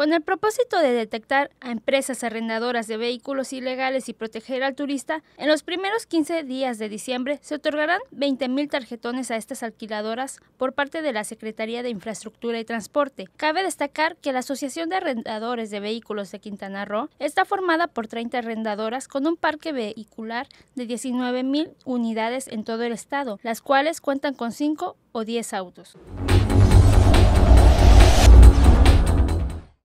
Con el propósito de detectar a empresas arrendadoras de vehículos ilegales y proteger al turista, en los primeros 15 días de diciembre se otorgarán 20.000 tarjetones a estas alquiladoras por parte de la Secretaría de Infraestructura y Transporte. Cabe destacar que la Asociación de Arrendadores de Vehículos de Quintana Roo está formada por 30 arrendadoras con un parque vehicular de 19.000 unidades en todo el estado, las cuales cuentan con 5 o 10 autos.